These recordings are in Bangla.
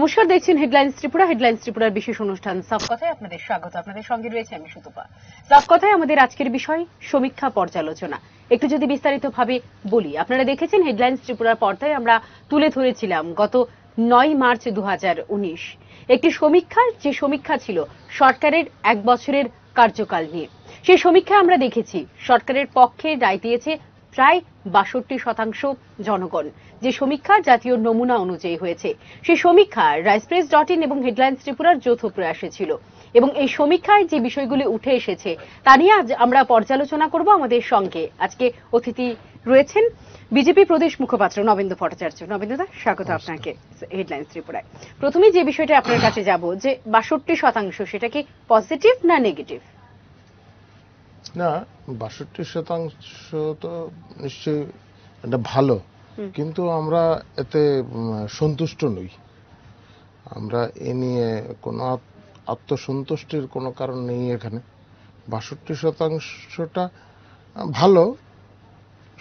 নমস্কার দেখছেন হেডলাইন্স ত্রিপুরা হেডলাইন্স ত্রিপুরার বিশেষ অনুষ্ঠান সব কথায় আপনাদের স্বাগত আপনাদের সঙ্গে রয়েছে আমি সুতপা সব কথায় আমাদের আজকের বিষয় সমীক্ষা পর্যালোচনা একটু যদি বিস্তারিতভাবে বলি আপনারা দেখেছেন হেডলাইন্স ত্রিপুরার পর্দায় আমরা তুলে ধরেছিলাম গত নয় মার্চ দু একটি সমীক্ষা যে সমীক্ষা ছিল সরকারের এক বছরের কার্যকাল নিয়ে সেই সমীক্ষায় আমরা দেখেছি সরকারের পক্ষে রায় দিয়েছে প্রায় বাষট্টি শতাংশ জনগণ যে সমীক্ষা জাতীয় নমুনা অনুযায়ী হয়েছে সেই সমীক্ষা রাইসপ্রেস ডট ইন এবং হেডলাইন্স ত্রিপুরার যৌথ প্রয়াসে ছিল এবং এই সমীক্ষায় যে বিষয়গুলি উঠে এসেছে তা নিয়ে আজ আমরা পর্যালোচনা করব আমাদের সঙ্গে আজকে অতিথি রয়েছেন বিজেপি প্রদেশ মুখপাত্র নবেন্দ্র ভট্টাচার্য নবেন্দ্র দা স্বাগত আপনাকে হেডলাইন ত্রিপুরায় প্রথমে যে বিষয়টা আপনার কাছে যাব যে বাষট্টি শতাংশ সেটা কি পজিটিভ না নেগেটিভ না বাষট্টি শতাংশ তো নিশ্চয়ই এটা ভালো কিন্তু আমরা এতে সন্তুষ্ট নই আমরা এ নিয়ে কোনো আত্মসন্তুষ্টির কোনো কারণ নেই এখানে বাষট্টি শতাংশটা ভালো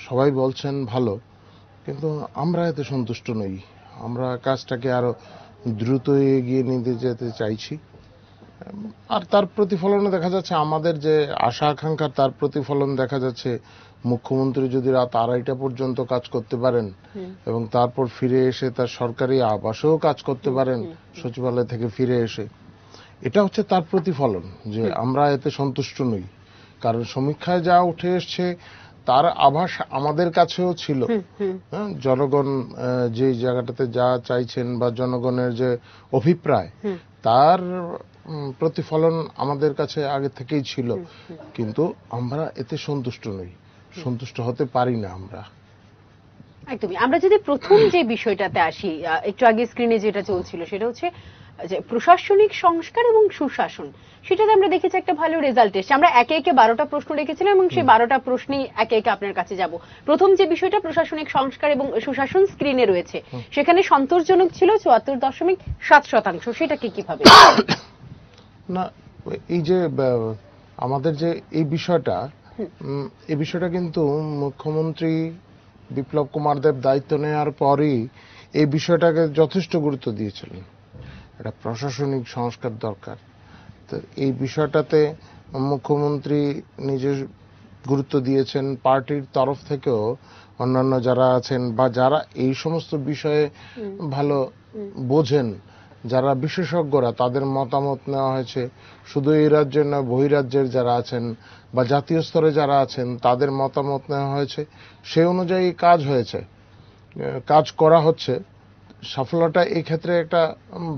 সবাই বলছেন ভালো কিন্তু আমরা এতে সন্তুষ্ট নই আমরা কাজটাকে আরও দ্রুত এগিয়ে নিতে যেতে চাইছি আর তার প্রতিফলনে দেখা যাচ্ছে আমাদের যে আশা আকাঙ্ক্ষা তার প্রতিফলন দেখা যাচ্ছে মুখ্যমন্ত্রী যদি রাত আড়াইটা পর্যন্ত কাজ করতে পারেন এবং তারপর ফিরে এসে তার সরকারি আবাসেও কাজ করতে পারেন সচিবালয় থেকে ফিরে এসে এটা হচ্ছে তার প্রতিফলন যে আমরা এতে সন্তুষ্ট নই কারণ সমীক্ষায় যা উঠে এসছে তার আভাস আমাদের কাছেও ছিল হ্যাঁ, জনগণ যে জায়গাটাতে যা চাইছেন বা জনগণের যে অভিপ্রায় তার প্রতিফলন আমাদের কাছে আগে থেকেই ছিল কিন্তু আমরা এতে সন্তুষ্ট নই সন্তুষ্ট হতে পারি না আমরা একদমই আমরা যদি প্রথম যে বিষয়টাতে আসি একটু আগে স্ক্রিনে যেটা চলছিল সেটা হচ্ছে যে প্রশাসনিক সংস্কার এবং সুশাসন সেটাতে আমরা দেখেছি একটা ভালো রেজাল্ট এসছে আমরা একে একে বারোটা প্রশ্ন রেখেছিলাম এবং সেই বারোটা প্রশ্নই একে একে আপনার কাছে যাব প্রথম যে বিষয়টা প্রশাসনিক সংস্কার এবং সুশাসন স্ক্রিনে রয়েছে সেখানে সন্তোষজনক ছিল চুয়াত্তর দশমিক সাত শতাংশ সেটাকে কিভাবে না এই যে আমাদের যে এই বিষয়টা এই বিষয়টা কিন্তু মুখ্যমন্ত্রী বিপ্লব কুমার দেব দায়িত্ব নেওয়ার পরই এই বিষয়টাকে যথেষ্ট গুরুত্ব দিয়েছিলেন এটা প্রশাসনিক সংস্কার দরকার তো এই বিষয়টাতে মুখ্যমন্ত্রী নিজে গুরুত্ব দিয়েছেন পার্টির তরফ থেকেও অন্যান্য যারা আছেন বা যারা এই সমস্ত বিষয়ে ভালো বোঝেন যারা বিশেষজ্ঞরা তাদের মতামত নেওয়া হয়েছে শুধু এই রাজ্যের নয় বহিরাজ্যের যারা আছেন বা জাতীয় স্তরে যারা আছেন তাদের মতামত নেওয়া হয়েছে সে অনুযায়ী কাজ হয়েছে কাজ করা হচ্ছে সাফল্যটা এই ক্ষেত্রে একটা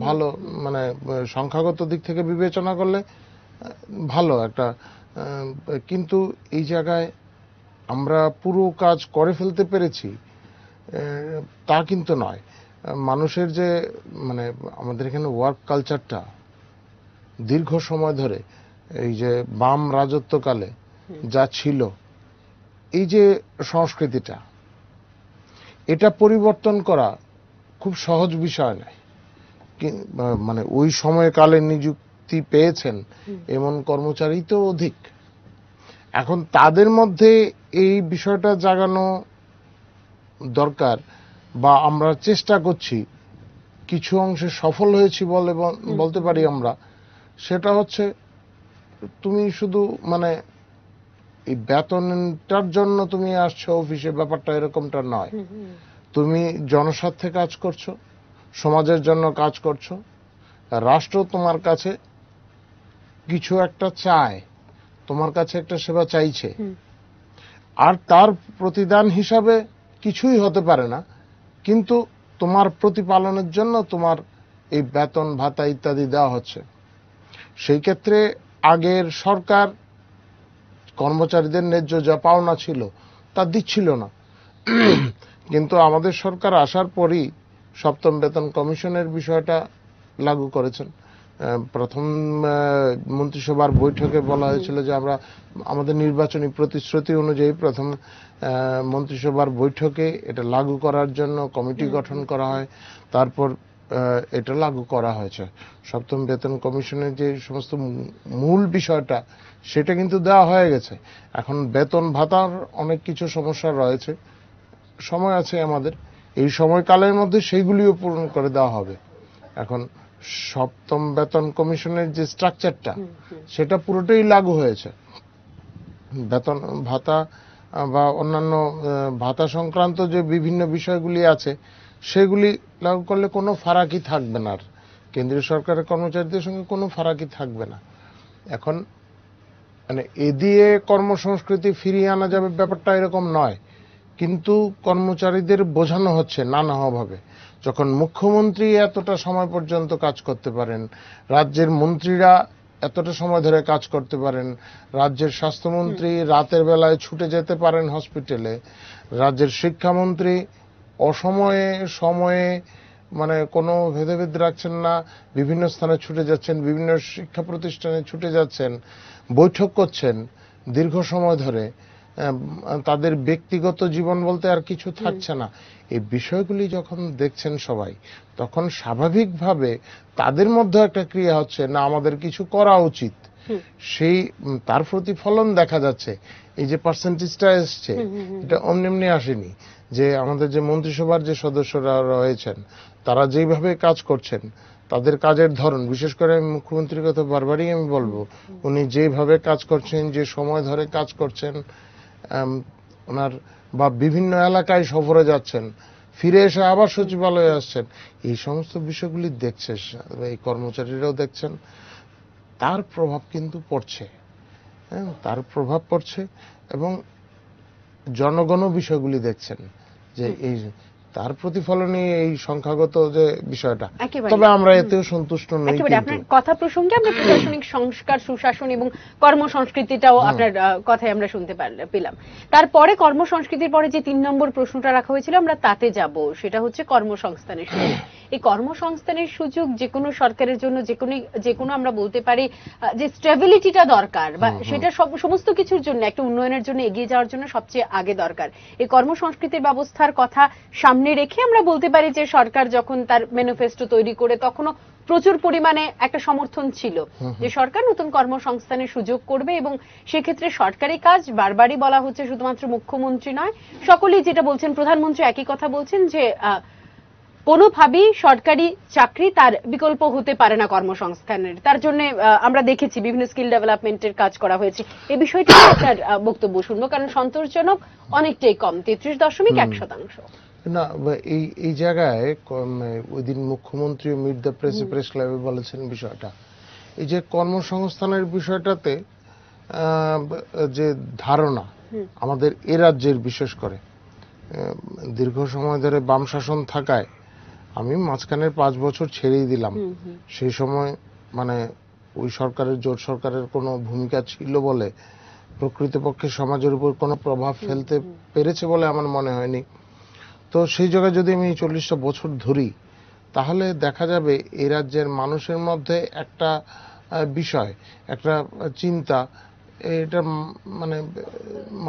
ভালো মানে সংখ্যাগত দিক থেকে বিবেচনা করলে ভালো একটা কিন্তু এই জায়গায় আমরা পুরো কাজ করে ফেলতে পেরেছি তা কিন্তু নয় মানুষের যে মানে আমাদের এখানে ওয়ার্ক কালচারটা দীর্ঘ সময় ধরে এই যে বাম রাজত্বকালে যা ছিল এই যে সংস্কৃতিটা এটা পরিবর্তন করা খুব সহজ বিষয় নয় মানে ওই সময়কালে নিযুক্তি পেয়েছেন এমন কর্মচারী তো অধিক এখন তাদের মধ্যে এই বিষয়টা জাগানো দরকার বা আমরা চেষ্টা করছি কিছু অংশে সফল হয়েছি বলে বলতে পারি আমরা সেটা হচ্ছে তুমি শুধু মানে এই বেতনটার জন্য তুমি আসছো অফিসে ব্যাপারটা এরকমটা নয় তুমি জনস্বার্থে কাজ করছো সমাজের জন্য কাজ করছো রাষ্ট্র তোমার কাছে কিছু একটা চায় তোমার কাছে একটা সেবা চাইছে আর তার প্রতিদান হিসাবে কিছুই হতে পারে না কিন্তু তোমার প্রতিপালনের জন্য তোমার এই বেতন ভাতা ইত্যাদি দেওয়া হচ্ছে সেই ক্ষেত্রে আগের সরকার কর্মচারীদের ন্যায্য যা পাওনা ছিল তা দিচ্ছিল না কিন্তু আমাদের সরকার আসার পরই সপ্তম বেতন কমিশনের বিষয়টা লাগু করেছেন প্রথম মন্ত্রিসভার বৈঠকে বলা হয়েছিল যে আমরা আমাদের নির্বাচনী প্রতিশ্রুতি অনুযায়ী প্রথম মন্ত্রিসভার বৈঠকে এটা লাগু করার জন্য কমিটি গঠন করা হয় তারপর এটা লাগু করা হয়েছে সপ্তম বেতন কমিশনের যে সমস্ত মূল বিষয়টা সেটা কিন্তু দেওয়া হয়ে গেছে এখন বেতন ভাতার অনেক কিছু সমস্যা রয়েছে সময় আছে আমাদের এই সময়কালের মধ্যে সেইগুলিও পূরণ করে দেওয়া হবে এখন সপ্তম বেতন কমিশনের যে স্ট্রাকচারটা সেটা পুরোটাই লাগু হয়েছে বেতন ভাতা বা অন্যান্য ভাতা সংক্রান্ত যে বিভিন্ন বিষয়গুলি আছে সেগুলি লাগু করলে কোনো ফারাকি থাকবে না আর কেন্দ্রীয় সরকারের কর্মচারীদের সঙ্গে কোনো ফারাকি থাকবে না এখন মানে এ দিয়ে কর্মসংস্কৃতি ফিরিয়ে আনা যাবে ব্যাপারটা এরকম নয় কিন্তু কর্মচারীদের বোঝানো হচ্ছে নানাভাবে যখন মুখ্যমন্ত্রী এতটা সময় পর্যন্ত কাজ করতে পারেন রাজ্যের মন্ত্রীরা এতটা সময় ধরে কাজ করতে পারেন রাজ্যের স্বাস্থ্যমন্ত্রী রাতের বেলায় ছুটে যেতে পারেন হসপিটালে রাজ্যের শিক্ষামন্ত্রী অসময়ে সময়ে মানে কোনো ভেদাভেদ রাখছেন না বিভিন্ন স্থানে ছুটে যাচ্ছেন বিভিন্ন শিক্ষা প্রতিষ্ঠানে ছুটে যাচ্ছেন বৈঠক করছেন দীর্ঘ সময় ধরে তাদের ব্যক্তিগত জীবন বলতে আর কিছু থাকছে না এই বিষয়গুলি যখন দেখছেন সবাই তখন স্বাভাবিকভাবে তাদের মধ্যে একটা ক্রিয়া হচ্ছে না আমাদের কিছু করা উচিত সেই তার প্রতিফলন দেখা যাচ্ছে এই যে পার্সেন্টেজটা এসছে এটা অমনি এমনি আসেনি যে আমাদের যে মন্ত্রিসভার যে সদস্যরা রয়েছেন তারা যেভাবে কাজ করছেন তাদের কাজের ধরন বিশেষ করে আমি মুখ্যমন্ত্রীর কথা বারবারই আমি বলবো উনি যেভাবে কাজ করছেন যে সময় ধরে কাজ করছেন ওনার বা বিভিন্ন এলাকায় সফরে যাচ্ছেন ফিরে এসে আবার সচিবালয়ে আসছেন এই সমস্ত বিষয়গুলি দেখছে এই কর্মচারীরাও দেখছেন তার প্রভাব কিন্তু পড়ছে হ্যাঁ তার প্রভাব পড়ছে এবং জনগণও বিষয়গুলি দেখছেন যে এই তার প্রতিফলনই এই সংখ্যাগত যে বিষয়টা তবে আমরা এতেও সন্তুষ্ট নই কিন্তু আপনার কথা প্রসঙ্গে আমরা প্রশাসনিক সংস্কার সুশাসন এবং কর্মসংস্কৃতিটাও আপনার কথায় আমরা শুনতে পেলাম তারপরে কর্মসংস্কৃতির পরে যে তিন নম্বর প্রশ্নটা রাখা হয়েছিল আমরা তাতে যাব সেটা হচ্ছে কর্মসংস্থানের সুযোগ এই কর্মসংস্থানের সুযোগ যে কোনো সরকারের জন্য যে কোনো যে কোনো আমরা বলতে পারি যে স্টেবিলিটিটা দরকার বা সেটা সমস্ত কিছুর জন্য একটা উন্নয়নের জন্য এগিয়ে যাওয়ার জন্য সবচেয়ে আগে দরকার এই কর্মসংস্কৃতির ব্যবস্থার কথা সামনে সামনে রেখে আমরা বলতে পারি যে সরকার যখন তার ম্যানিফেস্টো তৈরি করে তখনও প্রচুর পরিমাণে একটা সমর্থন ছিল যে সরকার নতুন কর্মসংস্থানের সুযোগ করবে এবং সেক্ষেত্রে সরকারি কাজ বারবারই বলা হচ্ছে শুধুমাত্র মুখ্যমন্ত্রী নয় সকলেই যেটা বলছেন প্রধানমন্ত্রী একই কথা বলছেন যে কোনোভাবেই সরকারি চাকরি তার বিকল্প হতে পারে না কর্মসংস্থানের তার জন্য আমরা দেখেছি বিভিন্ন স্কিল ডেভেলপমেন্টের কাজ করা হয়েছে এ বিষয়টি আপনার বক্তব্য শুনবো কারণ সন্তোষজনক অনেকটাই কম তেত্রিশ দশমিক এক শতাংশ না এই এই জায়গায় ওই দিন মুখ্যমন্ত্রী মির্জা প্রেস প্রেস ক্লাবে বলেছেন বিষয়টা এই যে কর্মসংস্থানের বিষয়টাতে যে ধারণা আমাদের এ রাজ্যের বিশেষ করে দীর্ঘ সময় ধরে বাম শাসন থাকায় আমি মাঝখানের পাঁচ বছর ছেড়েই দিলাম সেই সময় মানে ওই সরকারের জোট সরকারের কোনো ভূমিকা ছিল বলে প্রকৃতপক্ষে সমাজের উপর কোনো প্রভাব ফেলতে পেরেছে বলে আমার মনে হয়নি তো সেই জায়গায় যদি আমি চল্লিশটা বছর ধরি তাহলে দেখা যাবে এই রাজ্যের মানুষের মধ্যে একটা বিষয় একটা চিন্তা এটা মানে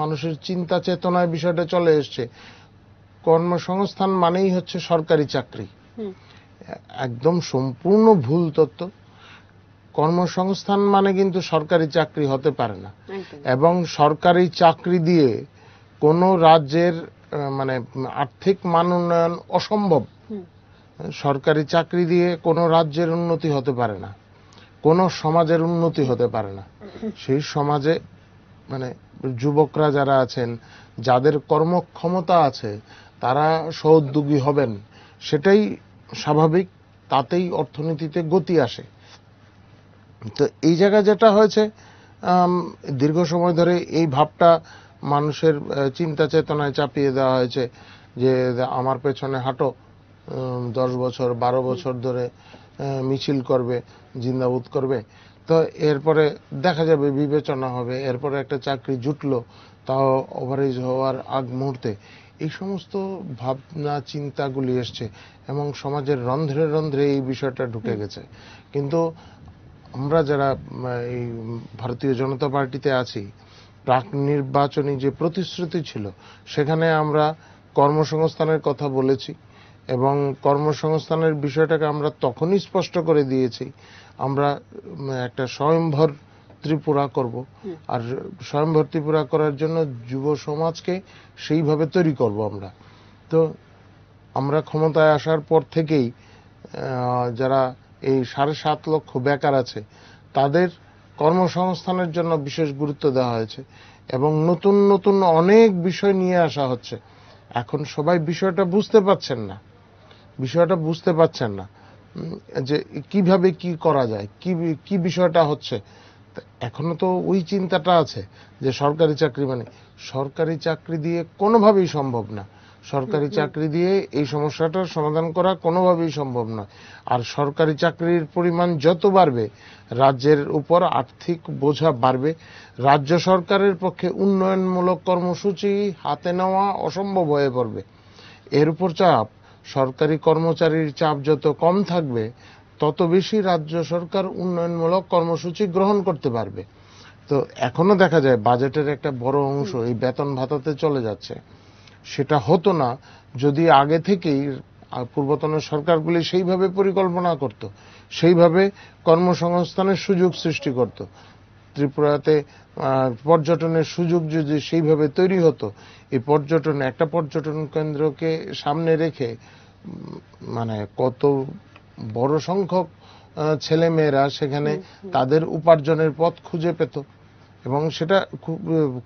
মানুষের চিন্তা চেতনায় বিষয়টা চলে এসছে কর্মসংস্থান মানেই হচ্ছে সরকারি চাকরি একদম সম্পূর্ণ ভুল তত্ত্ব কর্মসংস্থান মানে কিন্তু সরকারি চাকরি হতে পারে না এবং সরকারি চাকরি দিয়ে কোনো রাজ্যের মানে আর্থিক মান উন্নয়ন অসম্ভব সরকারি চাকরি দিয়ে কোনো রাজ্যের উন্নতি হতে পারে না কোনো সমাজের উন্নতি হতে পারে না সেই সমাজে মানে যুবকরা যারা আছেন যাদের কর্মক্ষমতা আছে তারা সৌদ্যোগী হবেন সেটাই স্বাভাবিক তাতেই অর্থনীতিতে গতি আসে তো এই জায়গায় যেটা হয়েছে দীর্ঘ সময় ধরে এই ভাবটা মানুষের চিন্তা চেতনায় চাপিয়ে দেওয়া হয়েছে যে আমার পেছনে হাঁটো দশ বছর বারো বছর ধরে মিছিল করবে জিন্দাবুদ করবে তো এরপরে দেখা যাবে বিবেচনা হবে এরপরে একটা চাকরি জুটলো তাও ওভারেজ হওয়ার আগ মুহূর্তে এই সমস্ত ভাবনা চিন্তাগুলি এসছে এবং সমাজের রন্ধ্রে রন্ধ্রে এই বিষয়টা ঢুকে গেছে কিন্তু আমরা যারা এই ভারতীয় জনতা পার্টিতে আছি প্রাক নির্বাচনী যে প্রতিশ্রুতি ছিল সেখানে আমরা কর্মসংস্থানের কথা বলেছি এবং কর্মসংস্থানের বিষয়টাকে আমরা তখনই স্পষ্ট করে দিয়েছি আমরা একটা স্বয়ম্ভর ত্রিপুরা করব আর স্বয়ম্ভর ত্রিপুরা করার জন্য যুব সমাজকে সেইভাবে তৈরি করব আমরা তো আমরা ক্ষমতায় আসার পর থেকেই যারা এই সাড়ে সাত লক্ষ বেকার আছে তাদের কর্মসংস্থানের জন্য বিশেষ গুরুত্ব দেওয়া হয়েছে এবং নতুন নতুন অনেক বিষয় নিয়ে আসা হচ্ছে এখন সবাই বিষয়টা বুঝতে পাচ্ছেন না বিষয়টা বুঝতে পাচ্ছেন না যে কিভাবে কি করা যায় কি কি বিষয়টা হচ্ছে এখনো তো ওই চিন্তাটা আছে যে সরকারি চাকরি মানে সরকারি চাকরি দিয়ে কোনোভাবেই সম্ভব না সরকারি চাকরি দিয়ে এই সমস্যাটার সমাধান করা কোনোভাবেই সম্ভব নয় আর সরকারি চাকরির পরিমাণ যত বাড়বে রাজ্যের উপর আর্থিক বোঝা বাড়বে রাজ্য সরকারের পক্ষে উন্নয়নমূলক কর্মসূচি হাতে নেওয়া অসম্ভব হয়ে পড়বে এর উপর চাপ সরকারি কর্মচারীর চাপ যত কম থাকবে তত বেশি রাজ্য সরকার উন্নয়নমূলক কর্মসূচি গ্রহণ করতে পারবে তো এখনো দেখা যায় বাজেটের একটা বড় অংশ এই বেতন ভাতাতে চলে যাচ্ছে সেটা হতো না যদি আগে থেকেই পূর্বতন সরকারগুলি সেইভাবে পরিকল্পনা করত সেইভাবে কর্মসংস্থানের সুযোগ সৃষ্টি করত ত্রিপুরাতে পর্যটনের সুযোগ যদি সেইভাবে তৈরি হতো এই পর্যটন একটা পর্যটন কেন্দ্রকে সামনে রেখে মানে কত বড় সংখ্যক ছেলেমেয়েরা সেখানে তাদের উপার্জনের পথ খুঁজে পেত এবং সেটা খুব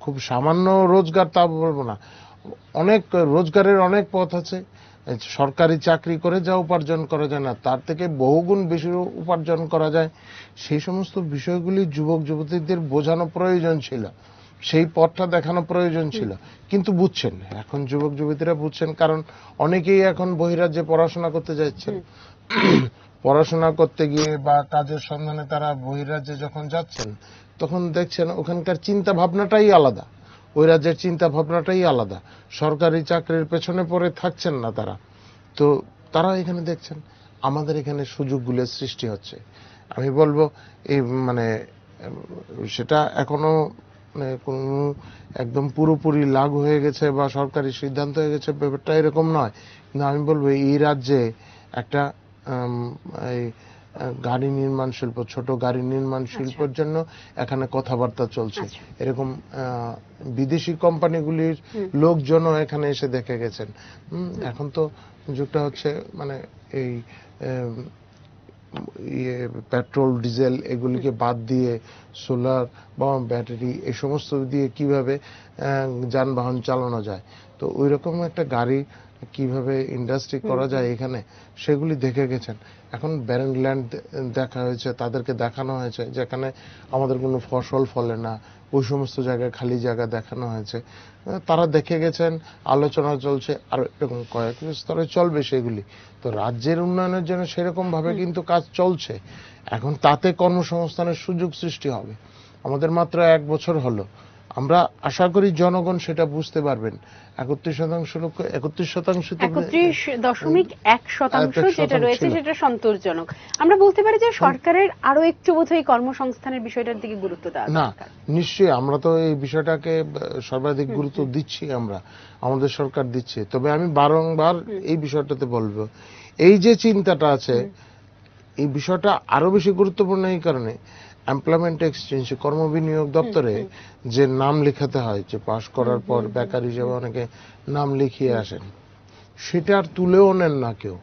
খুব সামান্য রোজগার তা বলবো না অনেক রোজগারের অনেক পথ আছে সরকারি চাকরি করে যা উপার্জন করা যায় না তার থেকে বহুগুণ বেশি উপার্জন করা যায় সেই সমস্ত বিষয়গুলি যুবক যুবতীদের বোঝানো প্রয়োজন ছিল সেই পথটা দেখানো প্রয়োজন ছিল কিন্তু বুঝছেন এখন যুবক যুবতীরা বুঝছেন কারণ অনেকেই এখন বহিরাজ্যে পড়াশোনা করতে যাচ্ছেন পড়াশোনা করতে গিয়ে বা কাজের সন্ধানে তারা বহিরাজ্যে যখন যাচ্ছেন তখন দেখছেন ওখানকার চিন্তা ভাবনাটাই আলাদা ওই রাজ্যের চিন্তা ভাবনাটাই আলাদা সরকারি চাকরির পেছনে পরে থাকছেন না তারা তো তারা এখানে দেখছেন আমাদের এখানে সুযোগগুলো সৃষ্টি হচ্ছে আমি বলবো এই মানে সেটা এখনো মানে, কোনো একদম পুরোপুরি লাগু হয়ে গেছে বা সরকারি সিদ্ধান্ত হয়ে গেছে ব্যাপারটা এরকম নয় কিন্তু আমি বলবো এই রাজ্যে একটা এই গাড়ি নির্মাণ শিল্প ছোট গাড়ি নির্মাণ আচ্ছা। শিল্পের জন্য এখানে কথাবার্তা চলছে আচ্ছা। এরকম বিদেশি কোম্পানিগুলির লোকজনও এখানে এসে দেখে গেছেন এখন তো যুগটা হচ্ছে মানে এই ইয়ে পেট্রোল ডিজেল এগুলিকে বাদ দিয়ে সোলার বা ব্যাটারি এ সমস্ত দিয়ে কিভাবে যানবাহন চালানো যায় তো ওই রকম একটা গাড়ি কিভাবে ইন্ডাস্ট্রি করা যায় এখানে সেগুলি দেখে গেছেন এখন ব্যারেন ল্যান্ড দেখা হয়েছে তাদেরকে দেখানো হয়েছে যেখানে আমাদের কোনো ফসল ফলে না ওই সমস্ত জায়গায় খালি জায়গা দেখানো হয়েছে তারা দেখে গেছেন আলোচনা চলছে আর এরকম কয়েক স্তরে চলবে সেগুলি তো রাজ্যের উন্নয়নের জন্য সেরকমভাবে কিন্তু কাজ চলছে এখন তাতে কর্মসংস্থানের সুযোগ সৃষ্টি হবে আমাদের মাত্র এক বছর হলো আমরা আশা করি জনগণ সেটা বুঝতে পারবেন একত্রিশ শতাংশ লক্ষ্য একত্রিশ শতাংশ একত্রিশ দশমিক এক শতাংশ যেটা রয়েছে সেটা সন্তোষজনক আমরা বলতে পারি যে সরকারের আরো একটু বোধহয় কর্মসংস্থানের বিষয়টার দিকে গুরুত্ব দেওয়া না নিশ্চয়ই আমরা তো এই বিষয়টাকে সর্বাধিক গুরুত্ব দিচ্ছি আমরা আমাদের সরকার দিচ্ছে তবে আমি বারংবার এই বিষয়টাতে বলবো এই যে চিন্তাটা আছে এই বিষয়টা আরো বেশি গুরুত্বপূর্ণ এই কারণে এমপ্লয়মেন্ট এক্সচেঞ্জ কর্মবিনিয়োগ দপ্তরে যে নাম লেখাতে হয় যে পাশ করার পর বেকার হিসেবে অনেকে নাম লিখিয়ে আসেন সেটা আর তুলেও নেন না কেউ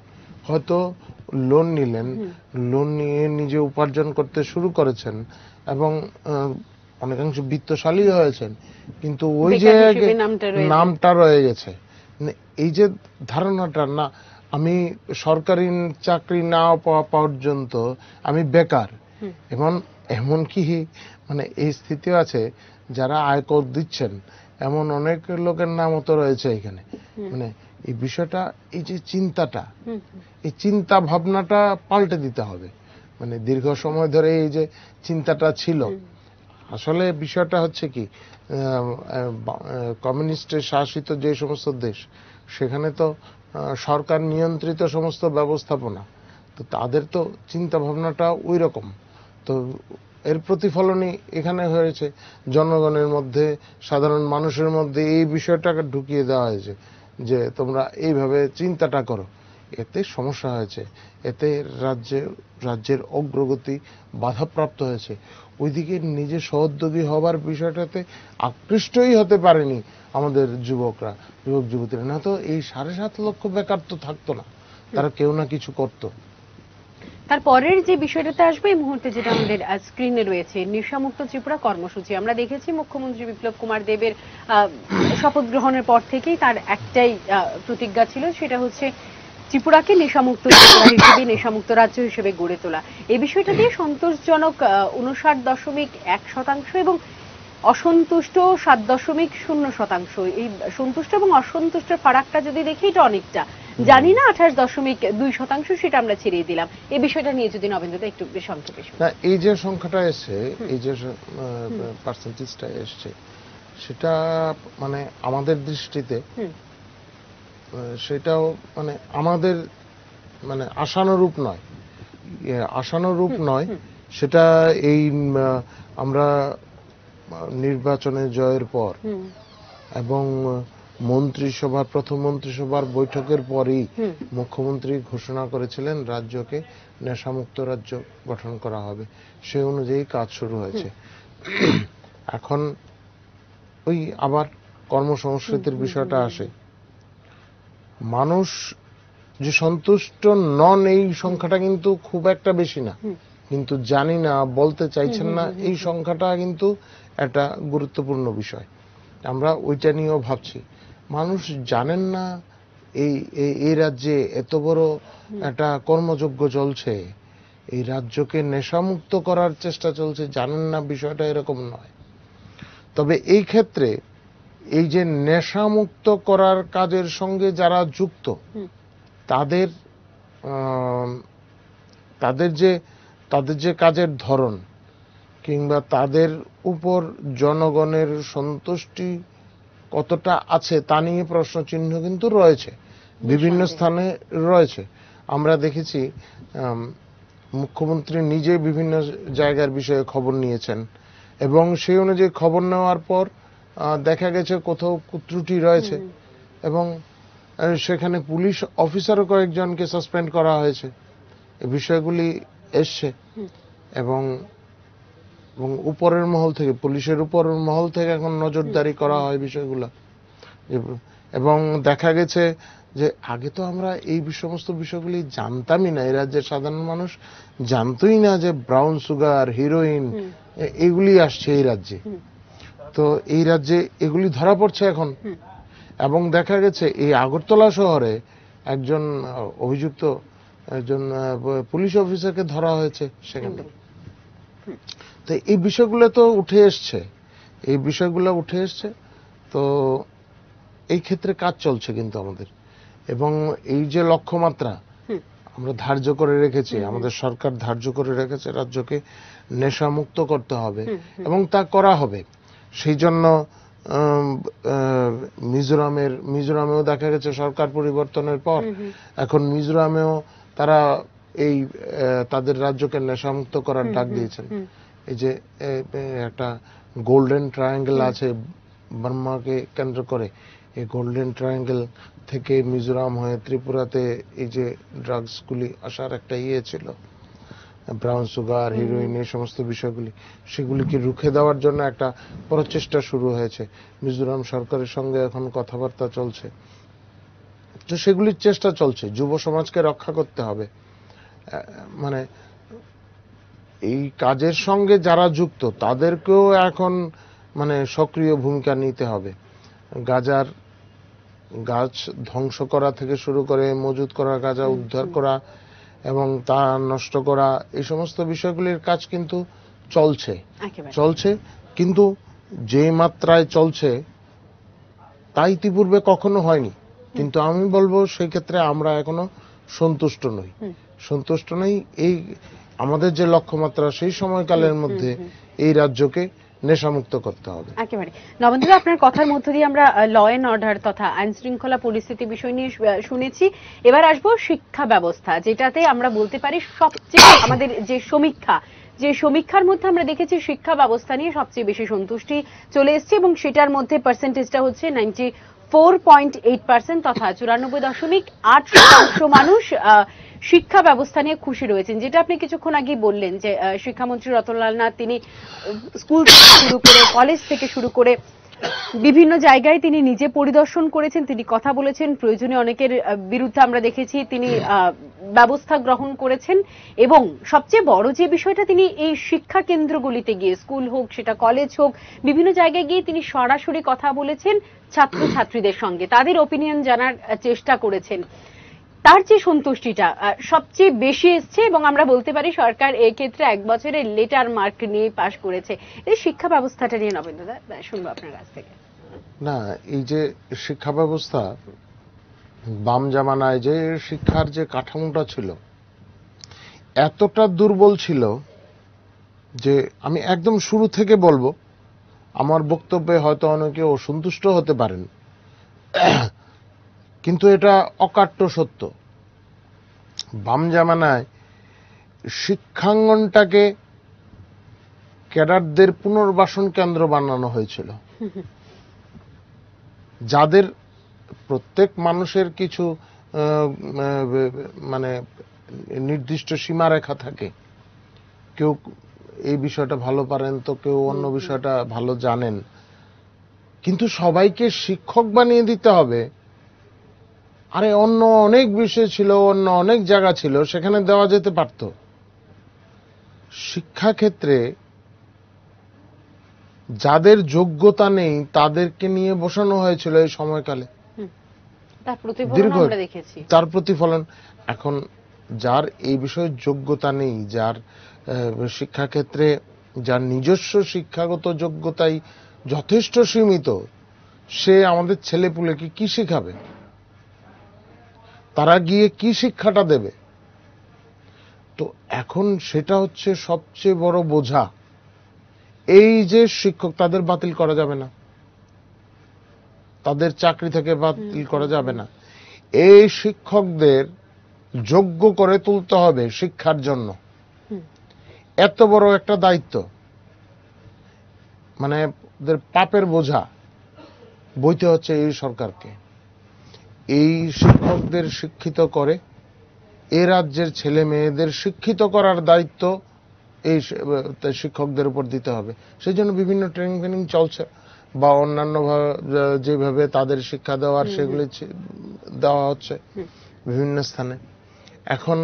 হয়তো লোন নিলেন লোন নিয়ে নিজে উপার্জন করতে শুরু করেছেন এবং অনেকাংশ বিত্তশালী হয়েছেন কিন্তু ওই যে নামটা রয়ে গেছে মানে এই যে ধারণাটা না আমি সরকারি চাকরি না পাওয়া পর্যন্ত আমি বেকার এবং এমনকি মানে এই স্থিতিও আছে যারা আয়কর দিচ্ছেন এমন অনেক লোকের নামও তো রয়েছে এখানে মানে এই বিষয়টা এই যে চিন্তাটা এই চিন্তা ভাবনাটা পাল্টে দিতে হবে মানে দীর্ঘ সময় ধরে এই যে চিন্তাটা ছিল আসলে বিষয়টা হচ্ছে কি কমিউনিস্টের শাসিত যে সমস্ত দেশ সেখানে তো সরকার নিয়ন্ত্রিত সমস্ত ব্যবস্থাপনা তো তাদের তো চিন্তা ভাবনাটা ওই রকম তো এর প্রতিফলনই এখানে হয়েছে জনগণের মধ্যে সাধারণ মানুষের মধ্যে এই বিষয়টাকে ঢুকিয়ে দেওয়া হয়েছে যে তোমরা এইভাবে চিন্তাটা করো এতে সমস্যা হয়েছে এতে রাজ্যে রাজ্যের অগ্রগতি বাধাপ্রাপ্ত হয়েছে ওইদিকে নিজে সহোদ্যোগী হবার বিষয়টাতে আকৃষ্টই হতে পারেনি আমাদের যুবকরা যুবক যুবতীরা না তো এই সাড়ে সাত লক্ষ বেকার তো থাকতো না তারা কেউ না কিছু করতো তার পরের যে বিষয়টাতে আসবে এই মুহূর্তে যেটা আমাদের স্ক্রিনে রয়েছে নেশামুক্ত ত্রিপুরা কর্মসূচি আমরা দেখেছি মুখ্যমন্ত্রী বিপ্লব কুমার দেবের শপথ গ্রহণের পর থেকেই তার একটাই প্রতিজ্ঞা ছিল সেটা হচ্ছে ত্রিপুরাকে নেশামুক্ত ত্রিপুরা হিসেবে নেশামুক্ত রাজ্য হিসেবে গড়ে তোলা এই বিষয়টা দিয়ে সন্তোষজনক উনষাট দশমিক এক শতাংশ এবং অসন্তুষ্ট সাত দশমিক শূন্য শতাংশ এই সন্তুষ্ট এবং অসন্তুষ্টের ফারাকটা যদি দেখি এটা অনেকটা জানি না আঠাশ দশমিক দুই শতাংশ সেটা আমরা ছেড়িয়ে দিলাম এই বিষয়টা নিয়ে যদি নবেন্দ্রদা একটু সংক্ষেপে না এই যে সংখ্যাটা এসছে এই যে পার্সেন্টেজটা এসছে সেটা মানে আমাদের দৃষ্টিতে সেটাও মানে আমাদের মানে আশানুরূপ নয় ইয়ে, আশানুরূপ নয় সেটা এই আমরা নির্বাচনে জয়ের পর এবং মন্ত্রিসভার প্রথম মন্ত্রিসভার বৈঠকের পরেই মুখ্যমন্ত্রী ঘোষণা করেছিলেন রাজ্যকে নেশামুক্ত রাজ্য গঠন করা হবে সে অনুযায়ী কাজ শুরু হয়েছে এখন ওই আবার কর্মসংস্কৃতির বিষয়টা আসে মানুষ যে সন্তুষ্ট নন এই সংখ্যাটা কিন্তু খুব একটা বেশি না কিন্তু জানি না বলতে চাইছেন না এই সংখ্যাটা কিন্তু একটা গুরুত্বপূর্ণ বিষয় আমরা ওইটা নিয়েও ভাবছি মানুষ জানেন না এই এই রাজ্যে এত বড় একটা কর্মযজ্ঞ চলছে এই রাজ্যকে নেশামুক্ত করার চেষ্টা চলছে জানেন না বিষয়টা এরকম নয় তবে এই ক্ষেত্রে এই যে নেশামুক্ত করার কাজের সঙ্গে যারা যুক্ত তাদের তাদের যে তাদের যে কাজের ধরন কিংবা তাদের উপর জনগণের সন্তুষ্টি কতটা আছে তা নিয়ে প্রশ্ন চিহ্ন কিন্তু রয়েছে বিভিন্ন স্থানে রয়েছে আমরা দেখেছি মুখ্যমন্ত্রী নিজে বিভিন্ন জায়গার বিষয়ে খবর নিয়েছেন এবং সেই অনুযায়ী খবর নেওয়ার পর দেখা গেছে কোথাও ত্রুটি রয়েছে এবং সেখানে পুলিশ অফিসারও কয়েকজনকে সাসপেন্ড করা হয়েছে বিষয়গুলি এসছে এবং এবং উপরের মহল থেকে পুলিশের উপরের মহল থেকে এখন নজরদারি করা হয় বিষয়গুলো এবং দেখা গেছে যে আগে তো আমরা এই সমস্ত বিষয়গুলি জানতামই না এই রাজ্যের সাধারণ মানুষ জানতোই না যে ব্রাউন সুগার হিরোইন এগুলি আসছে এই রাজ্যে তো এই রাজ্যে এগুলি ধরা পড়ছে এখন এবং দেখা গেছে এই আগরতলা শহরে একজন অভিযুক্ত একজন পুলিশ অফিসারকে ধরা হয়েছে সেখানে তো এই বিষয়গুলো তো উঠে এসছে এই বিষয়গুলো উঠে এসছে তো এই ক্ষেত্রে কাজ চলছে কিন্তু আমাদের এবং এই যে লক্ষ্যমাত্রা আমরা ধার্য করে রেখেছি আমাদের সরকার ধার্য করে রেখেছে রাজ্যকে নেশামুক্ত করতে হবে এবং তা করা হবে সেই জন্য মিজোরামের মিজোরামেও দেখা গেছে সরকার পরিবর্তনের পর এখন মিজোরামেও তারা এই তাদের রাজ্যকে নেশামুক্ত করার ডাক দিয়েছেন এই যে একটা গোল্ডেন ট্রায়াঙ্গেল আছে বার্মাকে কেন্দ্র করে এই গোল্ডেন ট্রায়াঙ্গেল থেকে মিজোরাম হয়ে ত্রিপুরাতে এই যে ড্রাগসগুলি আসার একটা ইয়ে ছিল ব্রাউন সুগার হিরোইন এই সমস্ত বিষয়গুলি সেগুলিকে রুখে দেওয়ার জন্য একটা প্রচেষ্টা শুরু হয়েছে মিজোরাম সরকারের সঙ্গে এখন কথাবার্তা চলছে তো সেগুলির চেষ্টা চলছে যুব সমাজকে রক্ষা করতে হবে মানে এই কাজের সঙ্গে যারা যুক্ত তাদেরকেও এখন মানে সক্রিয় ভূমিকা নিতে হবে গাজার গাছ ধ্বংস করা থেকে শুরু করে মজুদ করা গাজা উদ্ধার করা এবং তা নষ্ট করা এই সমস্ত বিষয়গুলির কাজ কিন্তু চলছে চলছে কিন্তু যে মাত্রায় চলছে তা ইতিপূর্বে কখনো হয়নি কিন্তু আমি বলবো সেই ক্ষেত্রে আমরা এখনো সন্তুষ্ট নই সন্তুষ্ট নই এই আমাদের যে লক্ষ্যমাত্রা সেই সময়কালের মধ্যে এই রাজ্যকে নেশামুক্ত করতে হবে একেবারে নবেন্দু আপনার কথার মধ্য দিয়ে আমরা ল এন্ড অর্ডার তথা আইন শৃঙ্খলা পরিস্থিতি বিষয় নিয়ে শুনেছি এবার আসবো শিক্ষা ব্যবস্থা যেটাতে আমরা বলতে পারি সবচেয়ে আমাদের যে সমীক্ষা যে সমীক্ষার মধ্যে আমরা দেখেছি শিক্ষা ব্যবস্থা নিয়ে সবচেয়ে বেশি সন্তুষ্টি চলে এসছে এবং সেটার মধ্যে পার্সেন্টেজটা হচ্ছে ninety four point eight percent তথা চুরানব্বই দশমিক আট শতাংশ মানুষ শিক্ষা ব্যবস্থা নিয়ে খুশি রয়েছেন যেটা আপনি কিছুক্ষণ আগে বললেন যে শিক্ষামন্ত্রী রতনলাল নাথ তিনি স্কুল থেকে শুরু করে কলেজ থেকে শুরু করে বিভিন্ন জায়গায় তিনি নিজে পরিদর্শন করেছেন তিনি কথা বলেছেন প্রয়োজনে অনেকের বিরুদ্ধে আমরা দেখেছি তিনি ব্যবস্থা গ্রহণ করেছেন এবং সবচেয়ে বড় যে বিষয়টা তিনি এই শিক্ষা কেন্দ্রগুলিতে গিয়ে স্কুল হোক সেটা কলেজ হোক বিভিন্ন জায়গায় গিয়ে তিনি সরাসরি কথা বলেছেন ছাত্রছাত্রীদের সঙ্গে তাদের ওপিনিয়ন জানার চেষ্টা করেছেন তার যে সন্তুষ্টিটা সবচেয়ে বেশি এসছে এবং আমরা বলতে পারি সরকার ক্ষেত্রে এক বছরের লেটার মার্ক নিয়ে পাশ করেছে এই শিক্ষা ব্যবস্থাটা নিয়ে নবেন্দ্রদা শুনবো আপনার কাছ থেকে না এই যে শিক্ষা ব্যবস্থা বাম জামানায় যে শিক্ষার যে কাঠামোটা ছিল এতটা দুর্বল ছিল যে আমি একদম শুরু থেকে বলবো আমার বক্তব্যে হয়তো অনেকে অসন্তুষ্ট হতে পারেন কিন্তু এটা অকাট্য সত্য বাম জামানায় শিক্ষাঙ্গনটাকে ক্যাডারদের পুনর্বাসন কেন্দ্র বানানো হয়েছিল যাদের প্রত্যেক মানুষের কিছু মানে নির্দিষ্ট সীমারেখা থাকে কেউ এই বিষয়টা ভালো পারেন তো কেউ অন্য বিষয়টা ভালো জানেন কিন্তু সবাইকে শিক্ষক বানিয়ে দিতে হবে আরে অন্য অনেক বিষয় ছিল অন্য অনেক জায়গা ছিল সেখানে দেওয়া যেতে পারত শিক্ষাক্ষেত্রে যাদের যোগ্যতা নেই তাদেরকে নিয়ে বসানো হয়েছিল এই সময়কালে দীর্ঘ তার প্রতিফলন এখন যার এই বিষয়ে যোগ্যতা নেই যার শিক্ষাক্ষেত্রে যার নিজস্ব শিক্ষাগত যোগ্যতাই যথেষ্ট সীমিত সে আমাদের ছেলে পুলেকে কি শেখাবে তারা গিয়ে কি শিক্ষাটা দেবে তো এখন সেটা হচ্ছে সবচেয়ে বড় বোঝা এই যে শিক্ষক তাদের বাতিল করা যাবে না তাদের চাকরি থেকে বাতিল করা যাবে না এই শিক্ষকদের যোগ্য করে তুলতে হবে শিক্ষার জন্য এত বড় একটা দায়িত্ব মানে পাপের বোঝা বইতে হচ্ছে এই সরকারকে এই শিক্ষকদের শিক্ষিত করে এ রাজ্যের ছেলে মেয়েদের শিক্ষিত করার দায়িত্ব এই শিক্ষকদের উপর দিতে হবে সেই জন্য বিভিন্ন ট্রেনিং ফেনিং চলছে বা অন্যান্য যেভাবে তাদের শিক্ষা দেওয়ার সেগুলি দেওয়া হচ্ছে বিভিন্ন স্থানে এখন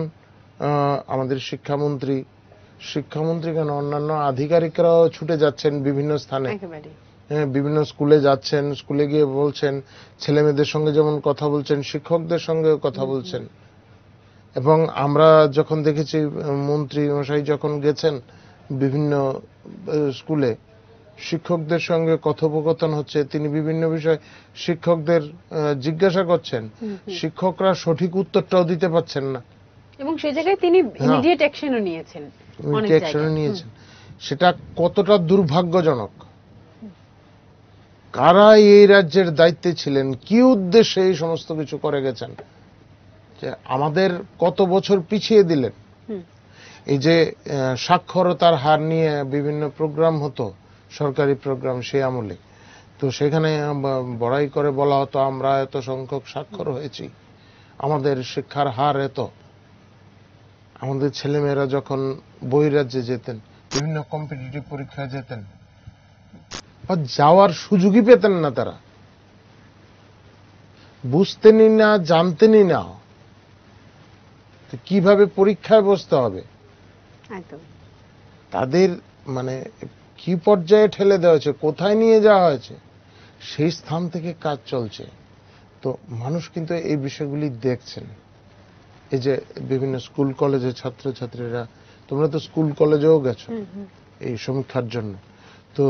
আমাদের শিক্ষামন্ত্রী শিক্ষামন্ত্রী কেন অন্যান্য আধিকারিকরাও ছুটে যাচ্ছেন বিভিন্ন স্থানে হ্যাঁ, বিভিন্ন স্কুলে যাচ্ছেন স্কুলে গিয়ে বলছেন ছেলে মেয়েদের সঙ্গে যেমন কথা বলছেন শিক্ষকদের সঙ্গেও কথা বলছেন এবং আমরা যখন দেখেছি মন্ত্রী মশাই যখন গেছেন বিভিন্ন স্কুলে শিক্ষকদের সঙ্গে কথোপকথন হচ্ছে তিনি বিভিন্ন বিষয়ে শিক্ষকদের জিজ্ঞাসা করছেন শিক্ষকরা সঠিক উত্তরটাও দিতে পারছেন না এবং সেই জায়গায় তিনি ইমিডিয়েট অ্যাকশনও নিয়েছেন নিয়েছেন সেটা কতটা দুর্ভাগ্যজনক কারা এই রাজ্যের দায়িত্বে ছিলেন কি উদ্দেশ্যে এই সমস্ত কিছু করে গেছেন যে আমাদের কত বছর পিছিয়ে দিলেন এই যে সাক্ষরতার হার নিয়ে বিভিন্ন প্রোগ্রাম হতো সরকারি প্রোগ্রাম সে আমলে তো সেখানে বড়াই করে বলা হতো আমরা এত সংখ্যক স্বাক্ষর হয়েছি আমাদের শিক্ষার হার এত আমাদের ছেলেমেয়েরা যখন বহিরাজ্যে যেতেন বিভিন্ন কম্পিটিটিভ পরীক্ষায় যেতেন যাওয়ার সুযোগই পেতেন না তারা বুঝতেনি না জানতেনি না কিভাবে পরীক্ষায় বসতে হবে তাদের মানে কি পর্যায়ে ঠেলে দেওয়া হয়েছে কোথায় নিয়ে যাওয়া হয়েছে সেই স্থান থেকে কাজ চলছে তো মানুষ কিন্তু এই বিষয়গুলি দেখছেন এই যে বিভিন্ন স্কুল কলেজের ছাত্রছাত্রীরা তোমরা তো স্কুল কলেজেও গেছো এই সমীক্ষার জন্য তো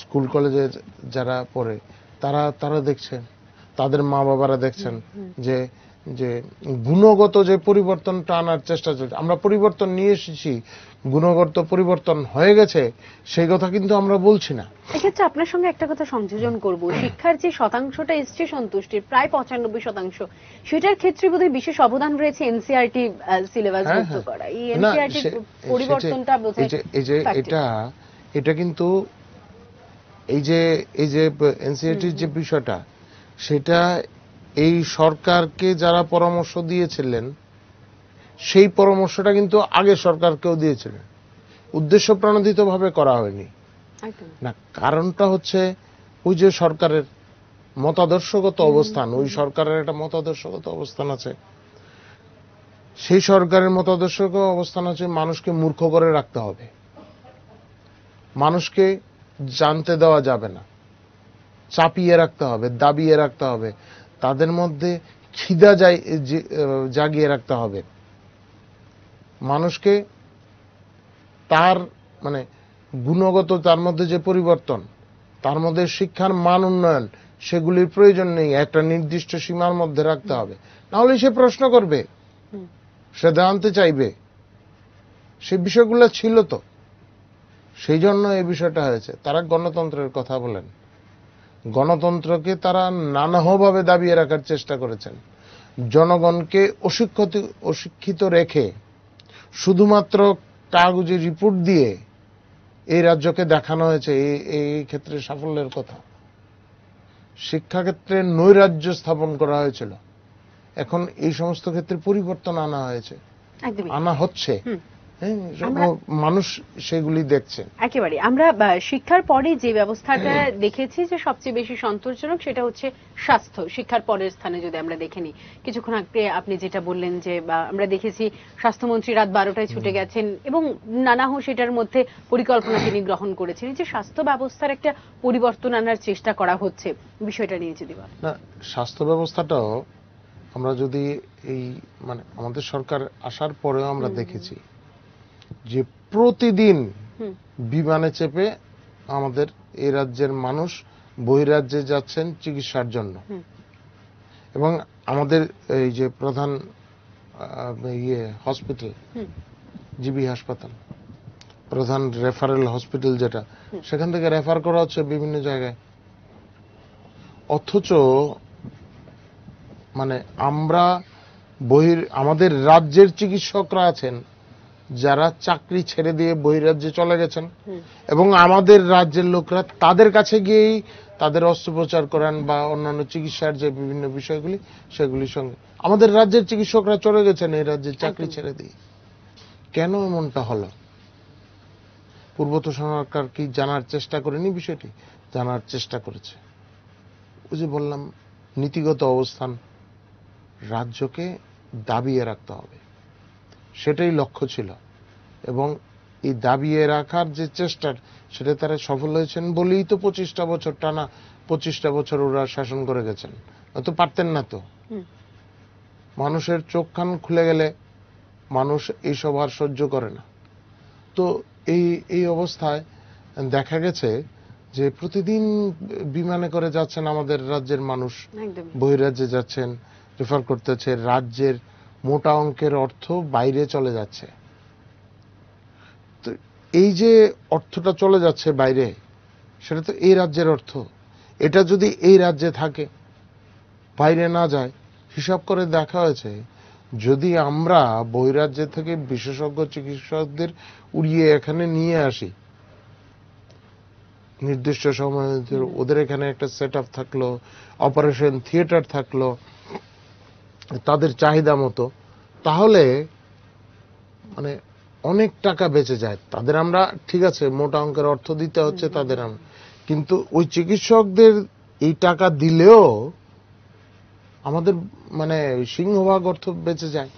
স্কুল কলেজে যারা পড়ে তারা তারা দেখছেন তাদের মা বাবারা দেখছেন যে যে গুণগত যে পরিবর্তনটা আনার চেষ্টা চলছে আমরা পরিবর্তন নিয়ে এসেছি গুণগত পরিবর্তন হয়ে গেছে সেই কথা কিন্তু আমরা বলছি না এক্ষেত্রে আপনার সঙ্গে একটা কথা সংযোজন করব শিক্ষার যে শতাংশটা এসছে সন্তুষ্টির প্রায় পঁচানব্বই শতাংশ সেটার ক্ষেত্রে বোধহয় বিশেষ অবদান রয়েছে এনসিআরটি সিলেবাস হ্যাঁ, যুক্ত হ্যাঁ। করা এই এনসিআরটি পরিবর্তনটা বোঝায় এই যে এটা এটা কিন্তু এই যে এই যে এনসিআরটির e যে বিষয়টা সেটা এই সরকারকে যারা পরামর্শ দিয়েছিলেন সেই পরামর্শটা কিন্তু আগে সরকারকেও দিয়েছিলেন উদ্দেশ্য প্রণোদিতভাবে করা হয়নি না কারণটা হচ্ছে ওই যে সরকারের মতাদর্শগত অবস্থান ওই সরকারের একটা মতাদর্শগত অবস্থান আছে সেই সরকারের মতাদর্শগত অবস্থান আছে মানুষকে মূর্খ করে রাখতে হবে মানুষকে জানতে দেওয়া যাবে না চাপিয়ে রাখতে হবে দাবিয়ে রাখতে হবে তাদের মধ্যে খিদা জাগিয়ে রাখতে হবে মানুষকে তার মানে গুণগত তার মধ্যে যে পরিবর্তন তার মধ্যে শিক্ষার মান উন্নয়ন সেগুলির প্রয়োজন নেই একটা নির্দিষ্ট সীমার মধ্যে রাখতে হবে নাহলে সে প্রশ্ন করবে সে জানতে চাইবে সে বিষয়গুলো ছিল তো সেই জন্য এই বিষয়টা হয়েছে তারা গণতন্ত্রের কথা বলেন গণতন্ত্রকে তারা নানাভাবে দাবিয়ে রাখার চেষ্টা করেছেন জনগণকে অশিক্ষিত অশিক্ষিত রেখে শুধুমাত্র কাগজে রিপোর্ট দিয়ে এই রাজ্যকে দেখানো হয়েছে এই ক্ষেত্রে সাফল্যের কথা শিক্ষাক্ষেত্রে নৈরাজ্য স্থাপন করা হয়েছিল এখন এই সমস্ত ক্ষেত্রে পরিবর্তন আনা হয়েছে আনা হচ্ছে হ্যাঁ, মানুষ সেগুলি দেখছে একেবারে আমরা শিক্ষার পরে যে ব্যবস্থাটা দেখেছি যে সবচেয়ে বেশি সন্তোষজনক সেটা হচ্ছে স্বাস্থ্য শিক্ষার পরের স্থানে যদি আমরা দেখে নিই কিছুক্ষণ আগে আপনি যেটা বললেন যে আমরা দেখেছি স্বাস্থ্যমন্ত্রী রাত বারোটায় ছুটে গেছেন এবং নানা সেটার মধ্যে পরিকল্পনা তিনি গ্রহণ করেছেন যে স্বাস্থ্য ব্যবস্থার একটা পরিবর্তন আনার চেষ্টা করা হচ্ছে বিষয়টা নিয়ে যদি না স্বাস্থ্য ব্যবস্থাটাও আমরা যদি এই মানে আমাদের সরকার আসার পরেও আমরা দেখেছি যে প্রতিদিন বিমানে চেপে আমাদের এই রাজ্যের মানুষ বহিরাজ্যে যাচ্ছেন চিকিৎসার জন্য এবং আমাদের এই যে প্রধান ইয়ে হসপিটাল জিবি হাসপাতাল প্রধান রেফারেল হসপিটাল যেটা সেখান থেকে রেফার করা হচ্ছে বিভিন্ন জায়গায় অথচ মানে আমরা বহির আমাদের রাজ্যের চিকিৎসকরা আছেন যারা চাকরি ছেড়ে দিয়ে বহিরাজ্যে চলে গেছেন এবং আমাদের রাজ্যের লোকরা তাদের কাছে গিয়েই তাদের অস্ত্রোপচার করেন বা অন্যান্য চিকিৎসার যে বিভিন্ন বিষয়গুলি সেগুলির সঙ্গে আমাদের রাজ্যের চিকিৎসকরা চলে গেছেন এই রাজ্যে চাকরি ছেড়ে দিয়ে কেন এমনটা হলো পূর্বত সরকার কি জানার চেষ্টা করেনি বিষয়টি জানার চেষ্টা করেছে ওই যে বললাম নীতিগত অবস্থান রাজ্যকে দাবিয়ে রাখতে হবে সেটাই লক্ষ্য ছিল এবং এই দাবিয়ে রাখার যে চেষ্টার সেটা তারা সফল হয়েছেন বলেই তো পঁচিশটা বছর টানা পঁচিশটা বছর ওরা শাসন করে গেছেন তো পারতেন না তো মানুষের চোখ কান খুলে গেলে মানুষ এইসব আর সহ্য করে না তো এই এই অবস্থায় দেখা গেছে যে প্রতিদিন বিমানে করে যাচ্ছেন আমাদের রাজ্যের মানুষ বহিরাজ্যে যাচ্ছেন রেফার করতেছে রাজ্যের মোটা অঙ্কের অর্থ বাইরে চলে যাচ্ছে তো এই যে অর্থটা চলে যাচ্ছে বাইরে সেটা তো এই রাজ্যের অর্থ এটা যদি এই রাজ্যে থাকে বাইরে না যায় হিসাব করে দেখা হয়েছে যদি আমরা বহিরাজ্য থেকে বিশেষজ্ঞ চিকিৎসকদের উড়িয়ে এখানে নিয়ে আসি নির্দিষ্ট সময় ওদের এখানে একটা সেট আপ থাকলো অপারেশন থিয়েটার থাকলো তাদের চাহিদা মতো তাহলে মানে অনেক টাকা বেঁচে যায় তাদের আমরা ঠিক আছে মোটা অঙ্কের অর্থ দিতে হচ্ছে তাদের আমরা কিন্তু ওই চিকিৎসকদের এই টাকা দিলেও আমাদের মানে সিংহভাগ অর্থ বেঁচে যায়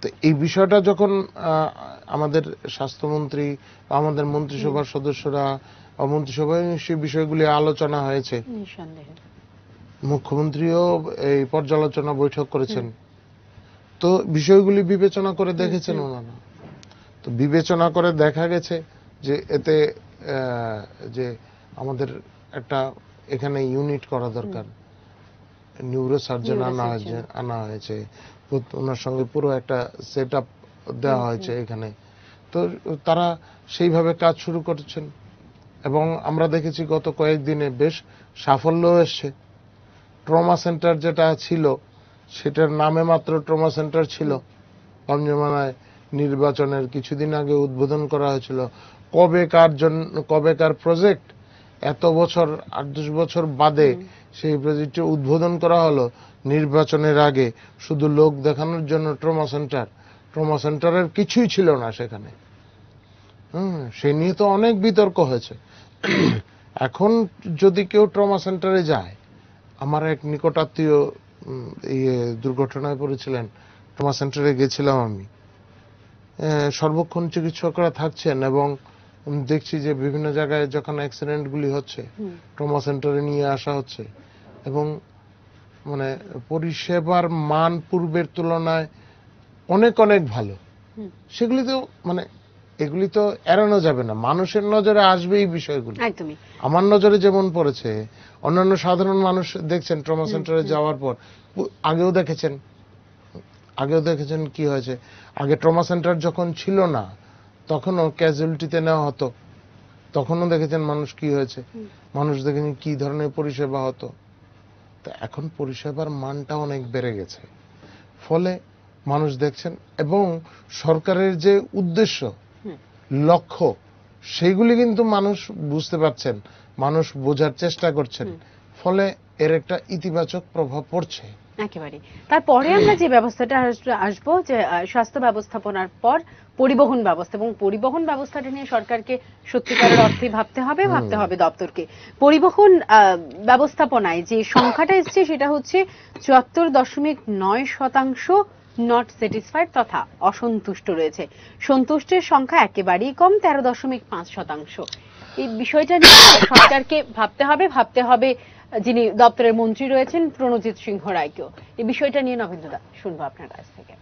তো এই বিষয়টা যখন আমাদের স্বাস্থ্যমন্ত্রী আমাদের মন্ত্রিসভার সদস্যরা মন্ত্রিসভায় সে বিষয়গুলি আলোচনা হয়েছে মুখ্যমন্ত্রীও এই পর্যালোচনা বৈঠক করেছেন তো বিষয়গুলি বিবেচনা করে দেখেছেন ওনারা তো বিবেচনা করে দেখা গেছে যে এতে যে আমাদের একটা এখানে ইউনিট করা দরকার নিউরো সার্জন আনা হয়েছে আনা হয়েছে ওনার সঙ্গে পুরো একটা সেট আপ দেওয়া হয়েছে এখানে তো তারা সেইভাবে কাজ শুরু করছেন এবং আমরা দেখেছি গত কয়েকদিনে বেশ সাফল্য এসছে ট্রমা সেন্টার যেটা ছিল সেটার নামে মাত্র ট্রমা সেন্টার ছিল কম নির্বাচনের কিছুদিন আগে উদ্বোধন করা হয়েছিল কবে কার জন্য কবে কার প্রজেক্ট এত বছর আট দশ বছর বাদে সেই প্রজেক্টটি উদ্বোধন করা হলো নির্বাচনের আগে শুধু লোক দেখানোর জন্য ট্রমা সেন্টার ট্রমা সেন্টারের কিছুই ছিল না সেখানে হুম সে নিয়ে তো অনেক বিতর্ক হয়েছে এখন যদি কেউ ট্রমা সেন্টারে যায় আমার এক নিকটাত্মীয় ইয়ে দুর্ঘটনায় পড়েছিলেন ট্রমা সেন্টারে গেছিলাম আমি সর্বক্ষণ চিকিৎসকরা থাকছেন এবং দেখছি যে বিভিন্ন জায়গায় যখন অ্যাক্সিডেন্টগুলি হচ্ছে ট্রমা সেন্টারে নিয়ে আসা হচ্ছে এবং মানে পরিষেবার মান পূর্বের তুলনায় অনেক অনেক ভালো সেগুলিতেও মানে এগুলি তো এড়ানো যাবে না মানুষের নজরে আসবে এই বিষয়গুলি আমার নজরে যেমন পড়েছে অন্যান্য সাধারণ মানুষ দেখছেন ট্রমা সেন্টারে যাওয়ার পর আগেও দেখেছেন আগেও দেখেছেন কি হয়েছে আগে ট্রমা সেন্টার যখন ছিল না তখনও ক্যাজুয়ালিটিতে নেওয়া হতো তখনও দেখেছেন মানুষ কি হয়েছে মানুষ দেখেছেন কি ধরনের পরিষেবা হতো তা এখন পরিষেবার মানটা অনেক বেড়ে গেছে ফলে মানুষ দেখছেন এবং সরকারের যে উদ্দেশ্য লক্ষ্য সেইগুলি কিন্তু মানুষ বুঝতে পারছেন মানুষ বোঝার চেষ্টা করছেন ফলে এর একটা ইতিবাচক প্রভাব পড়ছে একেবারে তারপরে আমরা যে ব্যবস্থাটা আসব যে স্বাস্থ্য ব্যবস্থাপনার পর পরিবহন ব্যবস্থা এবং পরিবহন ব্যবস্থাটা নিয়ে সরকারকে সত্যিকারের অর্থে ভাবতে হবে ভাবতে হবে দপ্তরকে পরিবহন ব্যবস্থাপনায় যে সংখ্যাটা এসছে সেটা হচ্ছে চুয়াত্তর দশমিক নয় শতাংশ নট স্যাটিসফাইড তথা অসন্তুষ্ট রয়েছে সন্তুষ্টের সংখ্যা একেবারেই কম তেরো দশমিক পাঁচ শতাংশ এই বিষয়টা নিয়ে সরকারকে ভাবতে হবে ভাবতে হবে যিনি দপ্তরের মন্ত্রী রয়েছেন প্রণজিৎ সিংহ রায়কেও এই বিষয়টা নিয়ে নবেন্দ্রদা শুনবো আপনার কাছ থেকে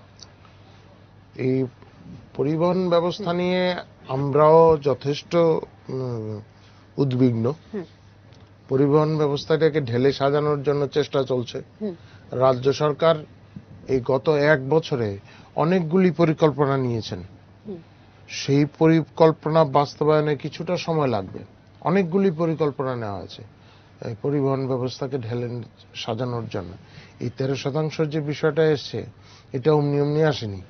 এই পরিবহন ব্যবস্থা নিয়ে আমরাও যথেষ্ট উদ্বিগ্ন পরিবহন ব্যবস্থাটাকে ঢেলে সাজানোর জন্য চেষ্টা চলছে রাজ্য সরকার এই গত এক বছরে অনেকগুলি পরিকল্পনা নিয়েছেন সেই পরিকল্পনা বাস্তবায়নে কিছুটা সময় লাগবে অনেকগুলি পরিকল্পনা নেওয়া হয়েছে পরিবহন ব্যবস্থাকে ঢেলে সাজানোর জন্য এই তেরো শতাংশ যে বিষয়টা এসছে এটা অমনি অমনি আসেনি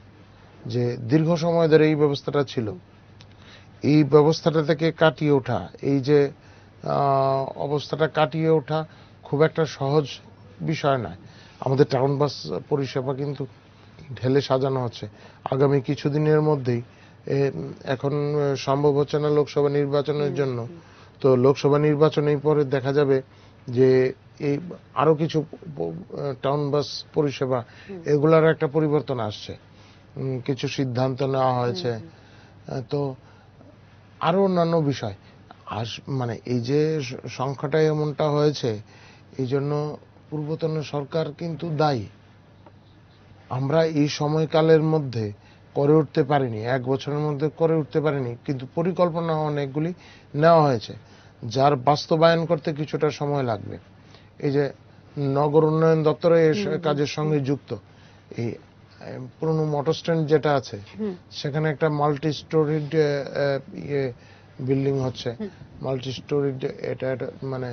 যে দীর্ঘ সময় ধরে এই ব্যবস্থাটা ছিল এই ব্যবস্থাটা থেকে কাটিয়ে ওঠা এই যে অবস্থাটা কাটিয়ে ওঠা খুব একটা সহজ বিষয় নয় আমাদের টাউন বাস পরিষেবা কিন্তু ঢেলে সাজানো হচ্ছে আগামী কিছুদিনের মধ্যেই এখন সম্ভব হচ্ছে না লোকসভা নির্বাচনের জন্য তো লোকসভা নির্বাচনের পরে দেখা যাবে যে এই আরও কিছু টাউন বাস পরিষেবা এগুলার একটা পরিবর্তন আসছে কিছু সিদ্ধান্ত নেওয়া হয়েছে তো আরও অন্যান্য বিষয় আস মানে এই যে সংখ্যাটা এমনটা হয়েছে এই জন্য পূর্বতন সরকার কিন্তু দায়ী আমরা এই সময়কালের মধ্যে করে উঠতে পারিনি এক বছরের মধ্যে করে উঠতে পারিনি কিন্তু পরিকল্পনা অনেকগুলি নেওয়া হয়েছে যার বাস্তবায়ন করতে কিছুটা সময় লাগবে এই যে নগর উন্নয়ন দপ্তরে কাজের সঙ্গে যুক্ত এই পুরনো মোটর স্ট্যান্ড যেটা আছে সেখানে একটা মাল্টি স্টোরিড ইয়ে বিল্ডিং হচ্ছে মাল্টি স্টোরিড এটা মানে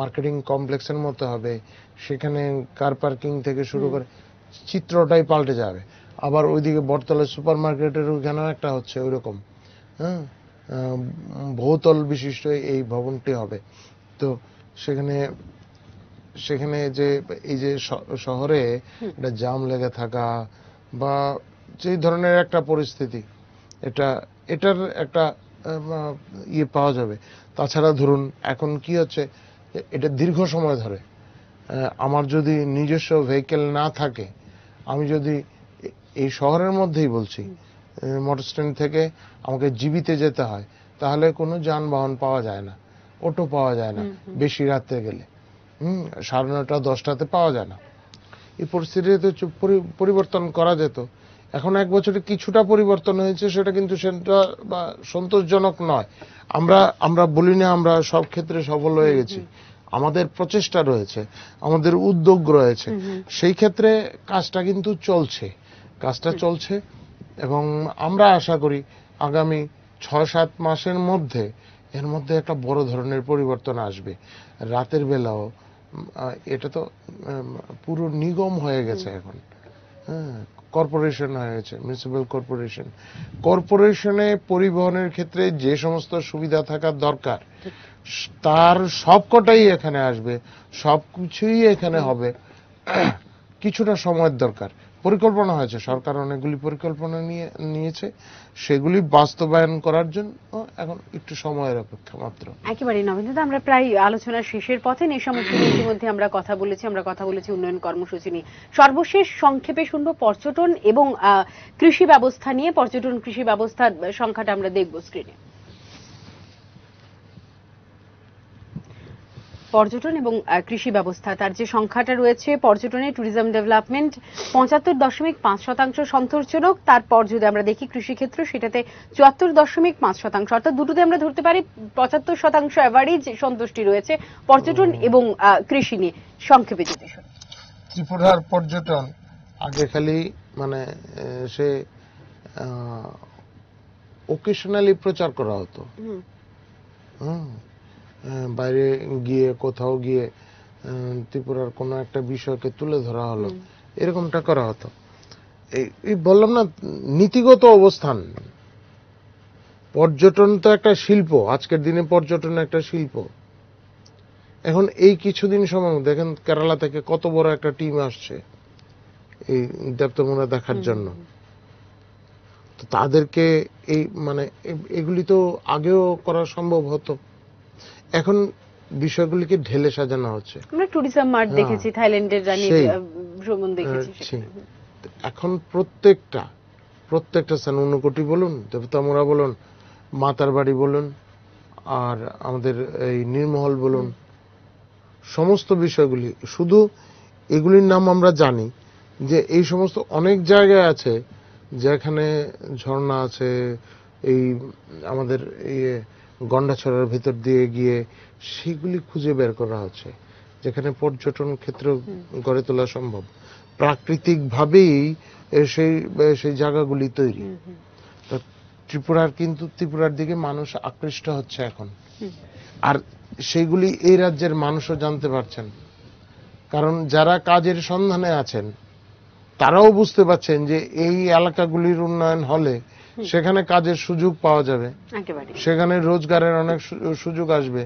মার্কেটিং কমপ্লেক্সের মতো হবে সেখানে কার পার্কিং থেকে শুরু করে চিত্রটাই পাল্টে যাবে আবার ওইদিকে বটতলা সুপার মার্কেটের ওইখানেও একটা হচ্ছে ওইরকম হ্যাঁ বহুতল বিশিষ্ট এই ভবনটি হবে তো সেখানে সেখানে যে এই যে শহরে একটা জাম লেগে থাকা বা যেই ধরনের একটা পরিস্থিতি এটা এটার একটা ইয়ে পাওয়া যাবে তাছাড়া ধরুন এখন কি হচ্ছে এটা দীর্ঘ সময় ধরে আমার যদি নিজস্ব ভেহিকেল না থাকে আমি যদি এই শহরের মধ্যেই বলছি মোটর স্ট্যান্ড থেকে আমাকে জীবিতে যেতে হয় তাহলে কোনো যানবাহন পাওয়া যায় না অটো পাওয়া যায় না বেশি রাতে গেলে হুম সাড়ে নটা দশটাতে পাওয়া যায় না এই পরিস্থিতিতে পরিবর্তন করা যেত এখন এক বছরে কিছুটা পরিবর্তন হয়েছে সেটা কিন্তু সেটা বা সন্তোষজনক নয় আমরা আমরা বলি না আমরা সব ক্ষেত্রে সফল হয়ে গেছি আমাদের প্রচেষ্টা রয়েছে আমাদের উদ্যোগ রয়েছে সেই ক্ষেত্রে কাজটা কিন্তু চলছে কাজটা চলছে এবং আমরা আশা করি আগামী ছয় সাত মাসের মধ্যে এর মধ্যে একটা বড় ধরনের পরিবর্তন আসবে রাতের বেলাও এটা তো পুরো নিগম হয়ে গেছে এখন হ্যাঁ কর্পোরেশন হয়েছে মিউনিসিপ্যাল কর্পোরেশন কর্পোরেশনে পরিবহনের ক্ষেত্রে যে সমস্ত সুবিধা থাকার দরকার তার সবকটাই এখানে আসবে সবকিছুই এখানে হবে কিছুটা সময়ের দরকার পরিকল্পনা হয়েছে সরকার অনেকগুলি পরিকল্পনা নিয়ে নিয়েছে সেগুলি বাস্তবায়ন করার জন্য এখন একটু সময়ের অপেক্ষা মাত্র একেবারেই নবেন্দ্র আমরা প্রায় আলোচনার শেষের পথে এই সমস্ত ইতিমধ্যে আমরা কথা বলেছি আমরা কথা বলেছি উন্নয়ন কর্মসূচি নিয়ে সর্বশেষ সংক্ষেপে শুনব পর্যটন এবং কৃষি ব্যবস্থা নিয়ে পর্যটন কৃষি ব্যবস্থার সংখ্যাটা আমরা দেখব স্ক্রিনে পর্যটন এবং কৃষি ব্যবস্থা তার যে সংখ্যাটা রয়েছে পর্যটনে ট্যুরিজম ডেভেলপমেন্ট পঁচাত্তর দশমিক পাঁচ শতাংশ সন্তোষজনক তারপর যদি আমরা দেখি কৃষিক্ষেত্র সেটাতে চুয়াত্তর দশমিক পাঁচ শতাংশ অর্থাৎ দুটোতে আমরা ধরতে পারি পঁচাত্তর শতাংশ অ্যাভারেজ সন্তুষ্টি রয়েছে পর্যটন এবং কৃষি নিয়ে সংক্ষেপে যেতে ত্রিপুরার পর্যটন আগে খালি মানে সে ওকেশনালি প্রচার করা হতো বাইরে গিয়ে কোথাও গিয়ে ত্রিপুরার কোনো একটা বিষয়কে তুলে ধরা হলো এরকমটা করা হতো এই বললাম না নীতিগত অবস্থান পর্যটন তো একটা শিল্প আজকের দিনে পর্যটন একটা শিল্প এখন এই কিছুদিন সময় দেখেন কেরালা থেকে কত বড় একটা টিম আসছে এই দেবতমুনা দেখার জন্য তো তাদেরকে এই মানে এগুলি তো আগেও করা সম্ভব হতো এখন বিষয়গুলিকে ঢেলে সাজানো হচ্ছে আমরা ট্যুরিজম হ্যাঁ। মার্ট দেখেছি থাইল্যান্ডের রানী ভ্রমণ হ্যাঁ, দেখেছি এখন প্রত্যেকটা প্রত্যেকটা স্থান অনুকোটি বলুন দেবতামোড়া বলুন মাতার বাড়ি বলুন আর আমাদের এই নির্মহল বলুন সমস্ত বিষয়গুলি শুধু এগুলির নাম আমরা জানি যে এই সমস্ত অনেক জায়গায় আছে যেখানে ঝর্ণা আছে এই আমাদের ইয়ে গন্ডাছড়ার ভিতর দিয়ে গিয়ে সেগুলি খুঁজে বের করা হচ্ছে যেখানে পর্যটন ক্ষেত্র গড়ে তোলা সম্ভব প্রাকৃতিকভাবেই সেই সেই জায়গাগুলি তৈরি ত্রিপুরার কিন্তু ত্রিপুরার দিকে মানুষ আকৃষ্ট হচ্ছে এখন আর সেগুলি এই রাজ্যের মানুষও জানতে পারছেন কারণ যারা কাজের সন্ধানে আছেন তারাও বুঝতে পারছেন যে এই এলাকাগুলির উন্নয়ন হলে সেখানে কাজের সুযোগ পাওয়া যাবে সেখানে রোজগারের অনেক সুযোগ আসবে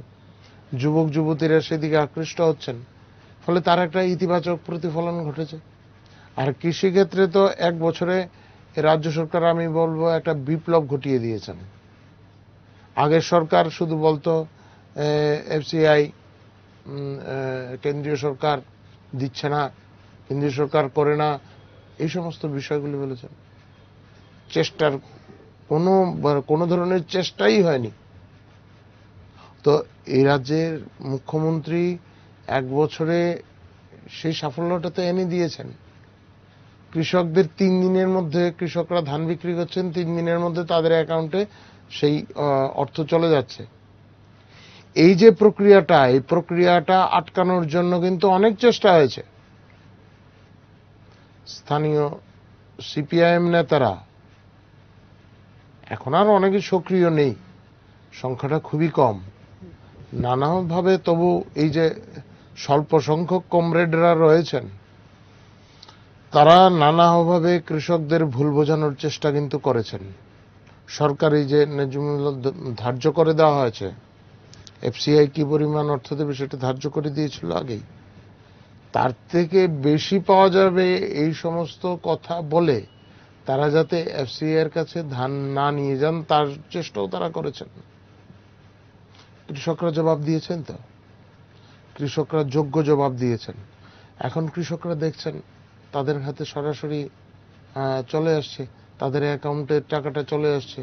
যুবক যুবতীরা সেদিকে আকৃষ্ট হচ্ছেন ফলে তার একটা ইতিবাচক প্রতিফলন ঘটেছে আর কৃষিক্ষেত্রে তো এক বছরে রাজ্য সরকার আমি বলবো একটা বিপ্লব ঘটিয়ে দিয়েছেন আগের সরকার শুধু বলতো এফসিআই কেন্দ্রীয় সরকার দিচ্ছে না কেন্দ্রীয় সরকার করে না এই সমস্ত বিষয়গুলি বলেছেন চেষ্টার কোনো মানে কোনো ধরনের চেষ্টাই হয়নি তো এই রাজ্যের মুখ্যমন্ত্রী এক বছরে সেই সাফল্যটা তো এনে দিয়েছেন কৃষকদের তিন দিনের মধ্যে কৃষকরা ধান বিক্রি করছেন তিন দিনের মধ্যে তাদের অ্যাকাউন্টে সেই অর্থ চলে যাচ্ছে এই যে প্রক্রিয়াটা এই প্রক্রিয়াটা আটকানোর জন্য কিন্তু অনেক চেষ্টা হয়েছে স্থানীয় সিপিআইএম নেতারা এখন আর অনেকে সক্রিয় নেই সংখ্যাটা খুবই কম নানাভাবে তবু এই যে স্বল্প সংখ্যক কমরেডরা রয়েছেন তারা নানাভাবে কৃষকদের ভুল বোঝানোর চেষ্টা কিন্তু করেছেন সরকারি যে ন্যায্যমূল্য ধার্য করে দেওয়া হয়েছে এফসিআই কি পরিমাণ অর্থ দেবে সেটা ধার্য করে দিয়েছিল আগেই তার থেকে বেশি পাওয়া যাবে এই সমস্ত কথা বলে তারা যাতে এফসি এর কাছে ধান না নিয়ে যান তার চেষ্টাও তারা করেছেন কৃষকরা জবাব দিয়েছেন তো কৃষকরা যোগ্য জবাব দিয়েছেন এখন কৃষকরা দেখছেন তাদের হাতে সরাসরি চলে আসছে তাদের অ্যাকাউন্টে টাকাটা চলে আসছে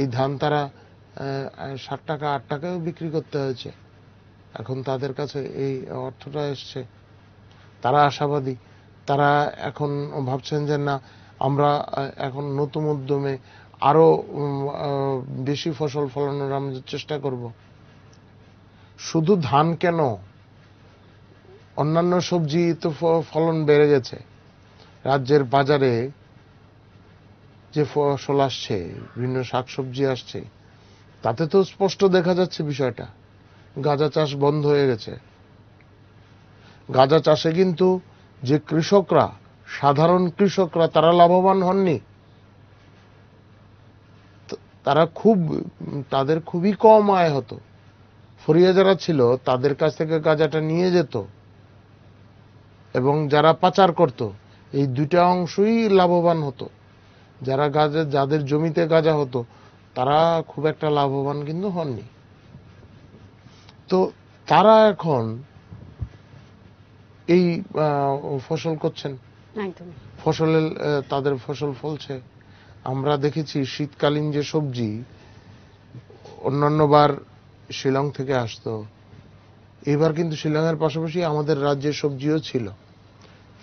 এই ধান তারা ষাট টাকা আট টাকায়ও বিক্রি করতে হয়েছে এখন তাদের কাছে এই অর্থটা এসছে তারা আশাবাদী তারা এখন ভাবছেন যে না আমরা এখন নতুন উদ্যমে আরো বেশি ফসল ফলানোর আমরা চেষ্টা করব শুধু ধান কেন অন্যান্য সবজি তো ফলন বেড়ে গেছে রাজ্যের বাজারে যে ফসল আসছে বিভিন্ন শাকসবজি আসছে তাতে তো স্পষ্ট দেখা যাচ্ছে বিষয়টা গাঁজা চাষ বন্ধ হয়ে গেছে গাঁজা চাষে কিন্তু যে কৃষকরা সাধারণ কৃষকরা তারা লাভবান হননি তারা খুব তাদের খুবই কম আয় হতো ফরিয়া যারা ছিল তাদের কাছ থেকে গাঁজাটা নিয়ে যেত এবং যারা পাচার করত এই দুটা অংশই লাভবান হতো যারা গাজা যাদের জমিতে গাজা হতো তারা খুব একটা লাভবান কিন্তু হননি তো তারা এখন এই ফসল করছেন ফসলের তাদের ফসল ফলছে আমরা দেখেছি শীতকালীন যে সবজি অন্যান্য বার শিলং থেকে আসতো এবার কিন্তু শিলংয়ের পাশাপাশি আমাদের রাজ্যে সবজিও ছিল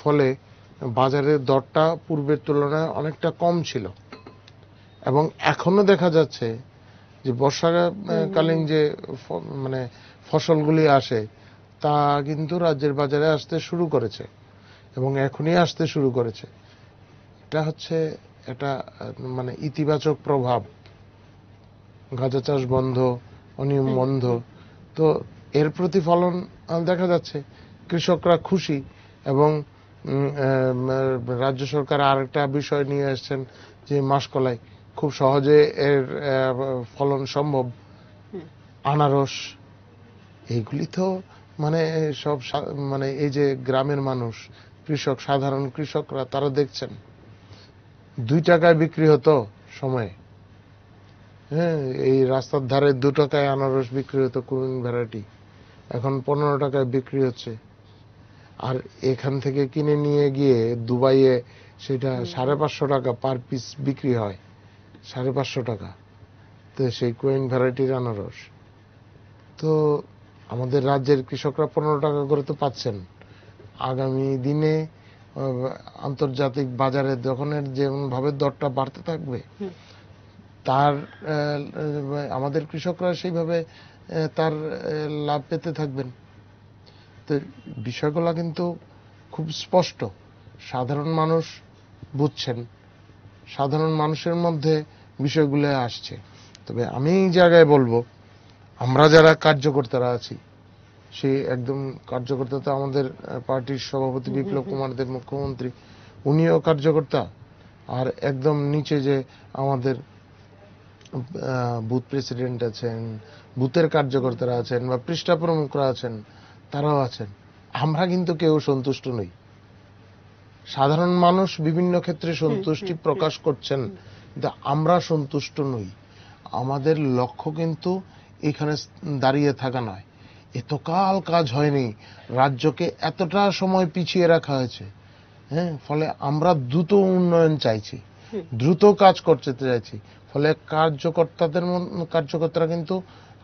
ফলে বাজারের দরটা পূর্বের তুলনায় অনেকটা কম ছিল এবং এখনো দেখা যাচ্ছে যে বর্ষাকালীন যে মানে ফসলগুলি আসে তা কিন্তু রাজ্যের বাজারে আসতে শুরু করেছে এবং এখনই আসতে শুরু করেছে এটা হচ্ছে এটা মানে ইতিবাচক প্রভাব গাঁজা চাষ বন্ধ অনিয়ম বন্ধ তো এর প্রতিফলন দেখা যাচ্ছে কৃষকরা খুশি এবং রাজ্য সরকার আরেকটা বিষয় নিয়ে এসছেন যে মাসকলাই খুব সহজে এর ফলন সম্ভব আনারস এইগুলি তো মানে সব মানে এই যে গ্রামের মানুষ কৃষক সাধারণ কৃষকরা তারা দেখছেন দুই টাকায় বিক্রি হতো সময়ে হ্যাঁ এই রাস্তার ধারে দু টাকায় আনারস বিক্রি হতো কুমিং ভ্যারাইটি এখন পনেরো টাকায় বিক্রি হচ্ছে আর এখান থেকে কিনে নিয়ে গিয়ে দুবাইয়ে সেটা সাড়ে পাঁচশো টাকা পার পিস বিক্রি হয় সাড়ে পাঁচশো টাকা তো সেই কুইন ভ্যারাইটির আনারস তো আমাদের রাজ্যের কৃষকরা পনেরো টাকা করে তো পাচ্ছেন আগামী দিনে আন্তর্জাতিক বাজারে যখনের যেমনভাবে দরটা বাড়তে থাকবে তার আমাদের কৃষকরা সেইভাবে তার লাভ পেতে থাকবেন তো বিষয়গুলো কিন্তু খুব স্পষ্ট সাধারণ মানুষ বুঝছেন সাধারণ মানুষের মধ্যে বিষয়গুলো আসছে তবে আমি এই জায়গায় বলবো আমরা যারা কার্যকর্তারা আছি সেই একদম কার্যকর্তা তো আমাদের পার্টির সভাপতি বিপ্লব কুমার দেব মুখ্যমন্ত্রী উনিও কার্যকর্তা আর একদম নিচে যে আমাদের বুথ প্রেসিডেন্ট আছেন বুথের কার্যকর্তারা আছেন বা পৃষ্ঠা প্রমুখরা আছেন তারাও আছেন আমরা কিন্তু কেউ সন্তুষ্ট নই সাধারণ মানুষ বিভিন্ন ক্ষেত্রে সন্তুষ্টি প্রকাশ করছেন কিন্তু আমরা সন্তুষ্ট নই আমাদের লক্ষ্য কিন্তু এখানে দাঁড়িয়ে থাকা নয় এতকাল কাজ হয়নি রাজ্যকে এতটা সময় পিছিয়ে রাখা হয়েছে হ্যাঁ ফলে আমরা দ্রুত উন্নয়ন চাইছি দ্রুত কাজ করতে চাইছি ফলে কার্যকর্তাদের কার্যকর্তারা কিন্তু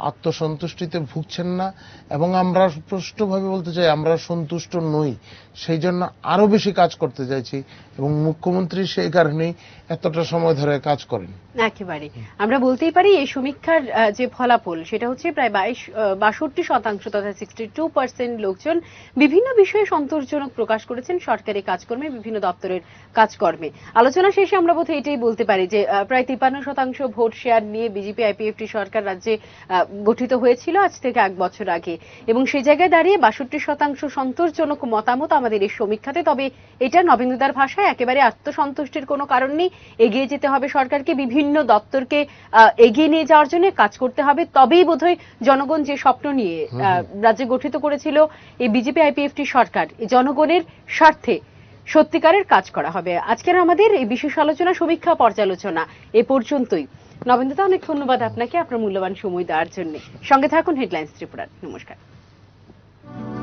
আত্মসন্তুষ্টিতে ভুগছেন না এবং আমরা স্পষ্টভাবে বলতে চাই আমরা সন্তুষ্ট নই সেই জন্য আরও বেশি কাজ করতে চাইছি এবং মুখ্যমন্ত্রী সেই কারণেই এতটা সময় ধরে কাজ করেন একেবারে আমরা বলতেই পারি এই সমীক্ষার যে ফলাফল সেটা হচ্ছে প্রায় বাইশ বাষট্টি শতাংশ তথা সিক্সটি টু পার্সেন্ট লোকজন বিভিন্ন বিষয়ে সন্তোষজনক প্রকাশ করেছেন সরকারি কাজকর্মে বিভিন্ন দপ্তরের কাজকর্মে আলোচনা শেষে আমরা বোধহয় এটাই বলতে পারি যে প্রায় তিপ্পান্ন শতাংশ ভোট শেয়ার নিয়ে বিজেপি আইপিএফটি সরকার রাজ্যে গঠিত হয়েছিল আজ থেকে এক বছর আগে এবং সে জায়গায় দাঁড়িয়ে বাষট্টি শতাংশ সন্তোষজনক মতামত আমাদের এই সমীক্ষাতে তবে এটা নবেন্দুদার ভাষায় একেবারে আত্মসন্তুষ্টির কোনো কারণ নেই এগিয়ে যেতে হবে সরকারকে বিভিন্ন বিভিন্ন দপ্তরকে এগিয়ে নিয়ে যাওয়ার জন্য কাজ করতে হবে তবেই বোধহয় জনগণ যে স্বপ্ন নিয়ে রাজ্যে গঠিত করেছিল এই বিজেপি আইপিএফটি সরকার জনগণের স্বার্থে সত্যিকারের কাজ করা হবে আজকের আমাদের এই বিশেষ আলোচনা সমীক্ষা পর্যালোচনা এ পর্যন্তই নবেন্দ্রতা অনেক ধন্যবাদ আপনাকে আপনার মূল্যবান সময় দেওয়ার জন্য সঙ্গে থাকুন হেডলাইন্স ত্রিপুরার নমস্কার